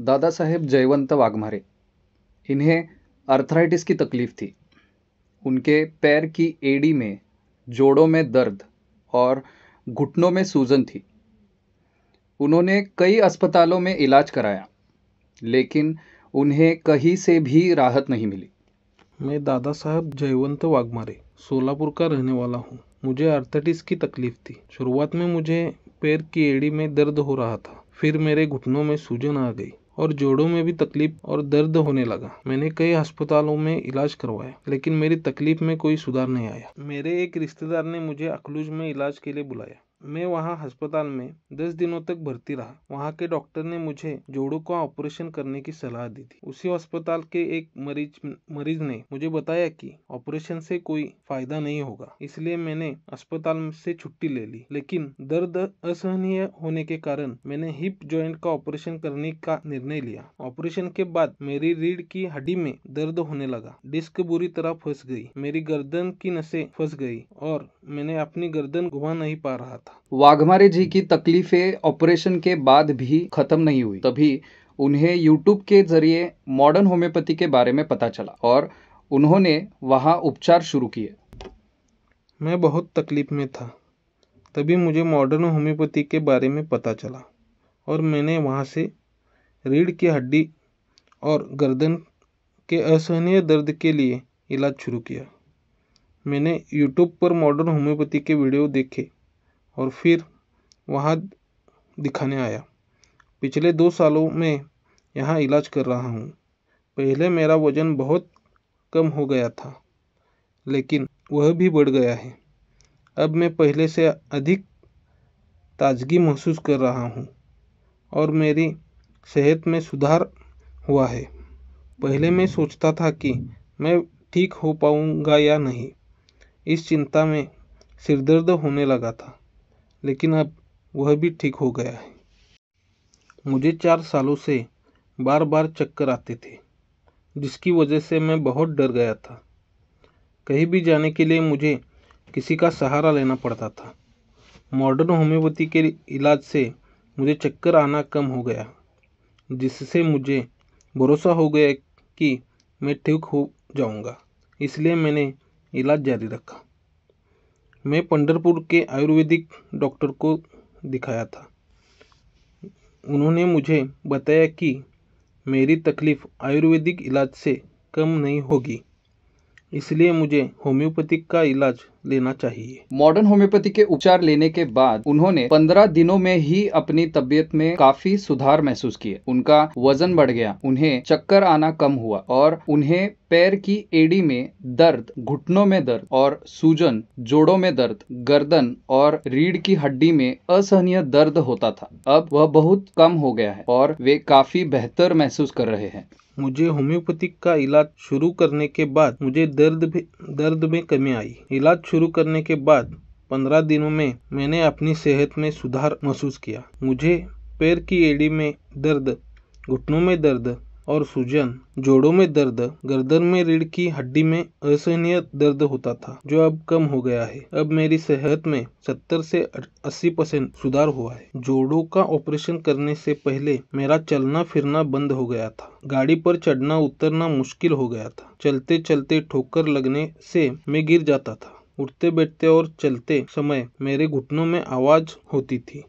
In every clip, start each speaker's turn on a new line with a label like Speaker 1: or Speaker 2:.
Speaker 1: दादा साहेब जयवंत वाघमारे इन्हें अर्थराइटिस की तकलीफ़ थी उनके पैर की एड़ी में जोड़ों में दर्द और घुटनों में सूजन थी उन्होंने कई अस्पतालों में इलाज कराया लेकिन उन्हें कहीं से भी राहत नहीं मिली
Speaker 2: मैं दादा साहब जयवंत वाघमारे सोलापुर का रहने वाला हूँ मुझे आर्थराइटिस की तकलीफ थी शुरुआत में मुझे पैर की एड़ी में दर्द हो रहा था फिर मेरे घुटनों में सूजन आ गई और जोड़ों में भी तकलीफ और दर्द होने लगा मैंने कई अस्पतालों में इलाज करवाया लेकिन मेरी तकलीफ में कोई सुधार नहीं आया मेरे एक रिश्तेदार ने मुझे अखलूज में इलाज के लिए बुलाया मैं वहाँ अस्पताल में दस दिनों तक भर्ती रहा वहाँ के डॉक्टर ने मुझे जोड़ों का ऑपरेशन करने की सलाह दी थी उसी अस्पताल के एक मरीज मरीज ने मुझे बताया कि ऑपरेशन से कोई फायदा नहीं होगा इसलिए मैंने अस्पताल से छुट्टी ले ली लेकिन दर्द असहनीय होने के कारण मैंने हिप ज्वाइंट का ऑपरेशन करने का निर्णय लिया ऑपरेशन के बाद मेरी रीढ़ की हड्डी में दर्द होने लगा डिस्क बुरी तरह फंस गई मेरी गर्दन की नसें फंस गई और मैंने अपनी गर्दन घुमा नहीं पा रहा था
Speaker 1: वाघमारे जी की तकलीफ़ें ऑपरेशन के बाद भी ख़त्म नहीं हुई तभी उन्हें यूट्यूब के ज़रिए मॉडर्न होम्योपैथी के बारे में पता चला और उन्होंने वहाँ उपचार शुरू किए
Speaker 2: मैं बहुत तकलीफ़ में था तभी मुझे मॉडर्न होम्योपैथी के बारे में पता चला और मैंने वहाँ से रीढ़ की हड्डी और गर्दन के असहनीय दर्द के लिए इलाज शुरू किया मैंने यूट्यूब पर मॉडर्न होम्योपैथी के वीडियो देखे और फिर वहाँ दिखाने आया पिछले दो सालों में यहाँ इलाज कर रहा हूँ पहले मेरा वज़न बहुत कम हो गया था लेकिन वह भी बढ़ गया है अब मैं पहले से अधिक ताजगी महसूस कर रहा हूँ और मेरी सेहत में सुधार हुआ है पहले मैं सोचता था कि मैं ठीक हो पाऊँगा या नहीं इस चिंता में सिरदर्द होने लगा था लेकिन अब वह भी ठीक हो गया है मुझे चार सालों से बार बार चक्कर आते थे जिसकी वजह से मैं बहुत डर गया था कहीं भी जाने के लिए मुझे किसी का सहारा लेना पड़ता था मॉडर्न होम्योपैथी के इलाज से मुझे चक्कर आना कम हो गया जिससे मुझे भरोसा हो गया कि मैं ठीक हो जाऊंगा इसलिए मैंने इलाज जारी रखा मैं पंडरपुर के आयुर्वेदिक डॉक्टर को दिखाया था उन्होंने मुझे बताया कि मेरी तकलीफ आयुर्वेदिक इलाज से कम नहीं होगी इसलिए मुझे होम्योपैथिक का इलाज लेना चाहिए मॉडर्न होम्योपैथी के उपचार लेने के बाद उन्होंने 15 दिनों
Speaker 1: में ही अपनी तबीयत में काफी सुधार महसूस किए उनका वजन बढ़ गया उन्हें चक्कर आना कम हुआ और उन्हें पैर की एड़ी में दर्द घुटनों में दर्द और सूजन जोड़ों में दर्द गर्दन और रीढ़ की हड्डी में असहनीय
Speaker 2: दर्द होता था अब वह बहुत कम हो गया है और वे काफी बेहतर महसूस कर रहे हैं मुझे होम्योपैथिक का इलाज शुरू करने के बाद मुझे दर्द भी दर्द में कमी आई इलाज शुरू करने के बाद पंद्रह दिनों में मैंने अपनी सेहत में सुधार महसूस किया मुझे पैर की एड़ी में दर्द घुटनों में दर्द और सूजन जोड़ों में दर्द गर्दन में रीढ़ की हड्डी में असहनीय दर्द होता था जो अब कम हो गया है अब मेरी सेहत में 70 से 80 परसेंट सुधार हुआ है जोड़ों का ऑपरेशन करने से पहले मेरा चलना फिरना बंद हो गया था गाड़ी पर चढ़ना उतरना मुश्किल हो गया था चलते चलते ठोकर लगने से मैं गिर जाता था उठते बैठते और चलते समय मेरे घुटनों में आवाज होती थी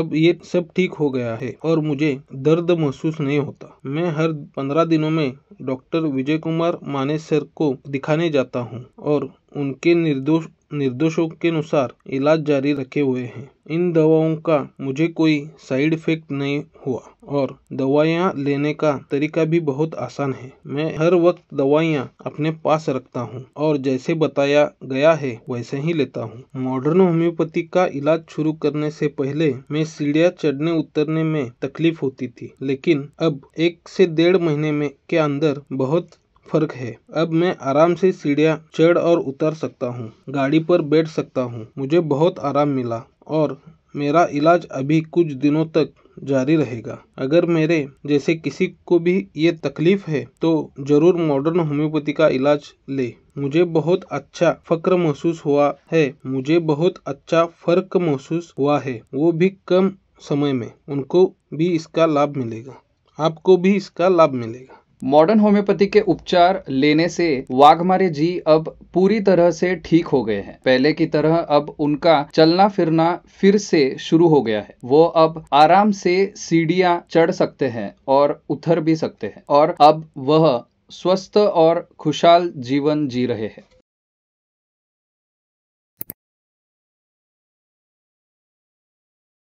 Speaker 2: अब ये सब ठीक हो गया है और मुझे दर्द महसूस नहीं होता मैं हर पंद्रह दिनों में डॉक्टर विजय कुमार माने सर को दिखाने जाता हूँ और उनके निर्दोष निर्देशों के अनुसार इलाज जारी रखे हुए हैं इन दवाओं का मुझे कोई साइड इफ़ेक्ट नहीं हुआ और दवाइयाँ लेने का तरीका भी बहुत आसान है मैं हर वक्त दवाइयाँ अपने पास रखता हूँ और जैसे बताया गया है वैसे ही लेता हूँ मॉडर्न होम्योपैथी का इलाज शुरू करने से पहले मैं सीढ़ियाँ चढ़ने उतरने में तकलीफ होती थी लेकिन अब एक से डेढ़ महीने में के अंदर बहुत फर्क है अब मैं आराम से सीढ़िया चढ़ और उतर सकता हूँ गाड़ी पर बैठ सकता हूँ मुझे बहुत आराम मिला और मेरा इलाज अभी कुछ दिनों तक जारी रहेगा अगर मेरे जैसे किसी को भी ये तकलीफ है तो ज़रूर मॉडर्न होम्योपैथी का इलाज ले मुझे बहुत अच्छा फ़क्र महसूस हुआ है मुझे बहुत अच्छा फ़र्क महसूस हुआ है वो भी कम समय में उनको भी इसका लाभ मिलेगा आपको भी इसका लाभ
Speaker 1: मिलेगा मॉडर्न होम्योपैथी के उपचार लेने से वाघमारे जी अब पूरी तरह से ठीक हो गए हैं पहले की तरह अब उनका चलना फिरना फिर से शुरू हो गया है वो अब आराम से सीढ़ियां चढ़ सकते हैं और उतर भी सकते हैं और अब वह स्वस्थ और खुशहाल जीवन जी रहे हैं